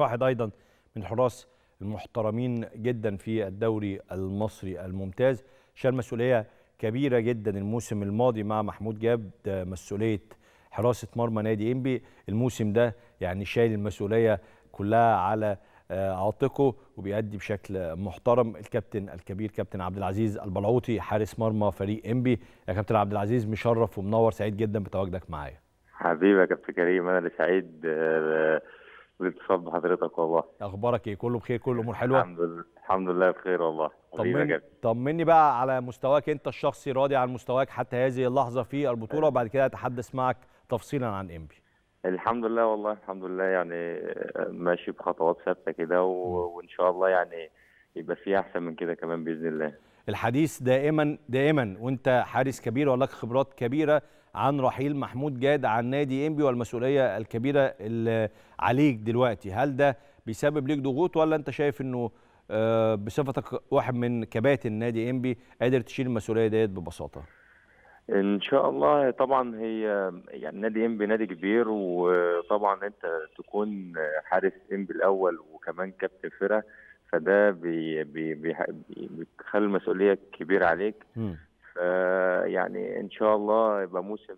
واحد أيضا من حراس المحترمين جدا في الدوري المصري الممتاز شال مسؤولية كبيرة جدا الموسم الماضي مع محمود جاب مسؤولية حراسة مرمى نادي إنبي الموسم ده يعني شايل المسؤولية كلها على آه، عاتقه وبيأدي بشكل محترم الكابتن الكبير كابتن عبد العزيز البلعوطي حارس مرمى فريق انبي يا كابتن عبد العزيز مشرف ومنور سعيد جدا بتواجدك معايا حبيبي يا كابتن كريم انا اللي سعيد آه، اتفضل بحضرتك والله اخبارك ايه كله بخير كله امور حلوه الحمد لله الحمد لله بخير والله طمني طمني بقى على مستواك انت الشخصي راضي عن مستواك حتى هذه اللحظه في البطوله وبعد كده اتحدث معك تفصيلا عن انبي الحمد لله والله الحمد لله يعني آه، ماشي بخطوات ثابته كده وان شاء الله يعني يبقى في احسن من كده كمان باذن الله الحديث دائما دائما وانت حارس كبير ولك خبرات كبيره عن رحيل محمود جاد عن نادي انبي والمسؤوليه الكبيره اللي عليك دلوقتي هل ده بيسبب ليك ضغوط ولا انت شايف انه آه، بصفتك واحد من كباتن نادي انبي قادر تشيل المسؤوليه ديت ببساطه ان شاء الله طبعا هي يعني نادي انبي نادي كبير وطبعا انت تكون حارس انبي الاول وكمان كابتن فرقه فده بي بي بيخلي المسؤوليه كبيره عليك يعني ان شاء الله يبقى موسم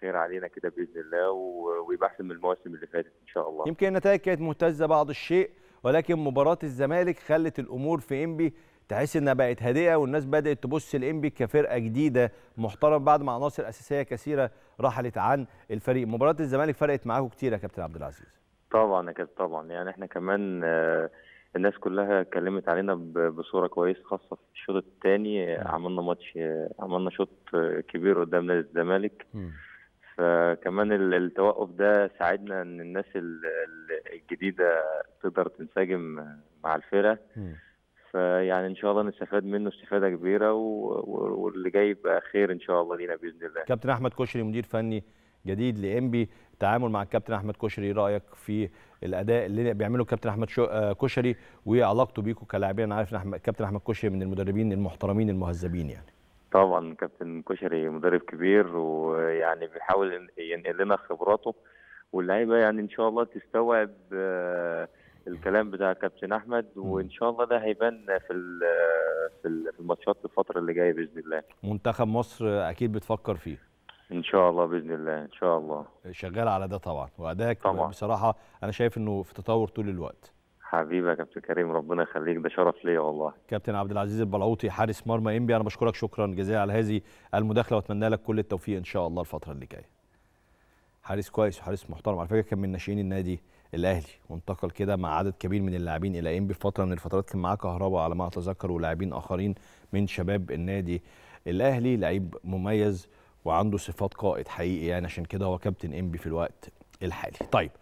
خير علينا كده باذن الله ويبقى احسن من المواسم اللي فاتت ان شاء الله يمكن النتائج كانت مهتزه بعض الشيء ولكن مباراه الزمالك خلت الامور في انبي تحس انها بقت هادئه والناس بدات تبص لانبي كفرقه جديده محترم بعد ما عناصر اساسيه كثيره رحلت عن الفريق مباراه الزمالك فرقت معاكم كتير يا كابتن عبد العزيز طبعا يا كابتن طبعا يعني احنا كمان آه الناس كلها اتكلمت علينا بصوره كويسه خاصه في الشوط الثاني نعم. عملنا ماتش عملنا شوط كبير قدام نادي الزمالك فكمان التوقف ده ساعدنا ان الناس الجديده تقدر تنسجم مع الفرقه فيعني ان شاء الله نستفاد منه استفاده كبيره واللي جاي يبقى خير ان شاء الله لينا باذن الله كابتن احمد كشري مدير فني جديد لانبي تعامل مع الكابتن احمد كشري رايك في الاداء اللي بيعمله الكابتن احمد آه، كشري وعلاقته بيكوا كلاعبين انا عارف ان الكابتن احمد كشري من المدربين المحترمين المهذبين يعني طبعا كابتن كشري مدرب كبير ويعني بيحاول ينقل لنا خبراته واللعيبه يعني ان شاء الله تستوعب آه، الكلام بتاع كابتن احمد وان شاء الله ده هيبان في في الماتشات الفتره اللي جايه باذن الله منتخب مصر اكيد بتفكر فيه ان شاء الله باذن الله ان شاء الله شغال على ده طبعا وادائك بصراحه انا شايف انه في تطور طول الوقت حبيبي يا كابتن كريم ربنا يخليك ده شرف ليا والله كابتن عبد العزيز البلعوطي حارس مرمى انبي انا بشكرك شكرا جزيلا على هذه المداخله واتمنى لك كل التوفيق ان شاء الله الفتره اللي جايه حارس كويس وحارس محترم على فكره كان من ناشئين النادي الاهلي وانتقل كده مع عدد كبير من اللاعبين الى انبي في فتره من الفترات كان معاه كهرباء على ما اتذكر ولاعبين اخرين من شباب النادي الاهلي لعيب مميز وعنده صفات قائد حقيقي يعني عشان كده هو كابتن انبي في الوقت الحالي طيب